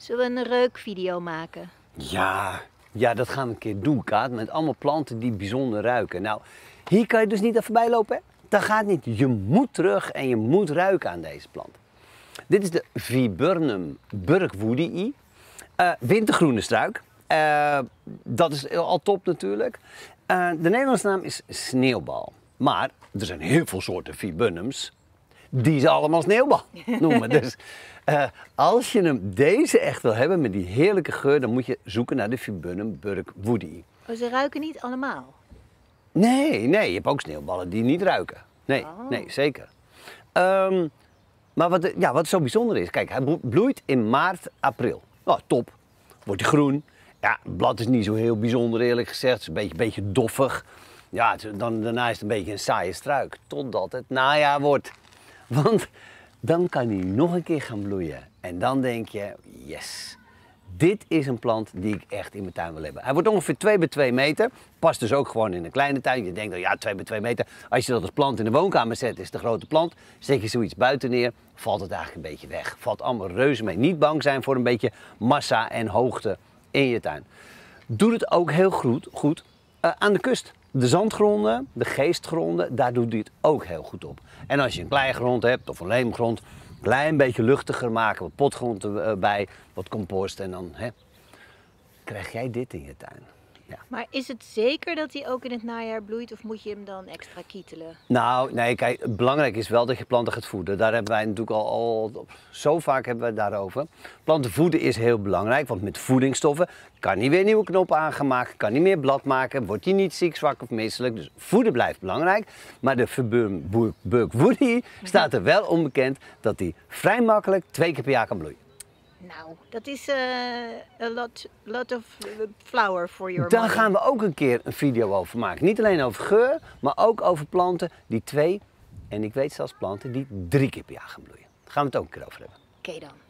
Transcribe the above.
Zullen we een reukvideo maken? Ja, ja, dat gaan we een keer doen, Kaat. Met allemaal planten die bijzonder ruiken. Nou, hier kan je dus niet even voorbij lopen, Dat gaat niet. Je moet terug en je moet ruiken aan deze plant. Dit is de Viburnum burkwoodii. Eh, wintergroene struik. Eh, dat is al top natuurlijk. Eh, de Nederlandse naam is sneeuwbal. Maar er zijn heel veel soorten Viburnums die ze allemaal sneeuwbal noemen. dus eh, als je hem deze echt wil hebben met die heerlijke geur, dan moet je zoeken naar de Burk Woody. Oh, ze ruiken niet allemaal? Nee, nee. Je hebt ook sneeuwballen die niet ruiken. Nee, oh. nee zeker. Ehm, maar wat, ja, wat zo bijzonder is, kijk, hij bloeit in maart, april. Nou, oh, top. Wordt hij groen. Ja, het blad is niet zo heel bijzonder eerlijk gezegd. Het is een beetje, beetje doffig. Ja, dan, daarna is het een beetje een saaie struik. Totdat het najaar wordt. Want dan kan hij nog een keer gaan bloeien. En dan denk je, yes, dit is een plant die ik echt in mijn tuin wil hebben. Hij wordt ongeveer 2 bij 2 meter. Past dus ook gewoon in een kleine tuin. Je denkt, ja, 2 bij 2 meter. Als je dat als plant in de woonkamer zet, is het een grote plant. Zet je zoiets buiten neer, valt het eigenlijk een beetje weg. Valt allemaal reuze mee. Niet bang zijn voor een beetje massa en hoogte in je tuin. Doe het ook heel goed, goed eh, aan de kust. De zandgronden, de geestgronden, daar doet hij het ook heel goed op. En als je een kleigrond hebt of een leemgrond, een klein beetje luchtiger maken, wat potgrond erbij, eh, wat compost en dan hè, krijg jij dit in je tuin. Maar is het zeker dat hij ook in het najaar bloeit of moet je hem dan extra kietelen? Nou, nee, kijk, belangrijk is wel dat je planten gaat voeden. Daar hebben wij natuurlijk al, zo vaak hebben we het daarover. Planten voeden is heel belangrijk, want met voedingsstoffen kan hij weer nieuwe knoppen aangemaakt, kan hij meer blad maken, wordt hij niet ziek, zwak of misselijk. Dus voeden blijft belangrijk. Maar de Burke Woody staat er wel onbekend dat hij vrij makkelijk twee keer per jaar kan bloeien. Nou, dat is een eh, lot, lot of eh, flower voor your Daar gaan we ook een keer een video over maken. Niet alleen over geur, maar ook over planten die twee, en ik weet zelfs planten die drie keer per jaar gaan bloeien. Daar gaan we het ook een keer over hebben. Oké dan.